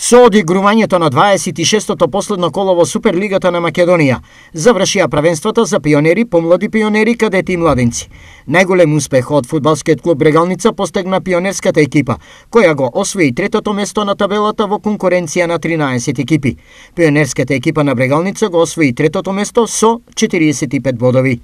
Со одигрувањето на 26-тото последно коло во Суперлигата на Македонија, завршија правенствата за пионери, помлади пионери, кадети и младенци. Најголем успех од фудбалскиот клуб Брегалница постегна пионерската екипа, која го освои третото место на табелата во конкуренција на 13 екипи. Пионерската екипа на Брегалница го освои третото место со 45 бодови.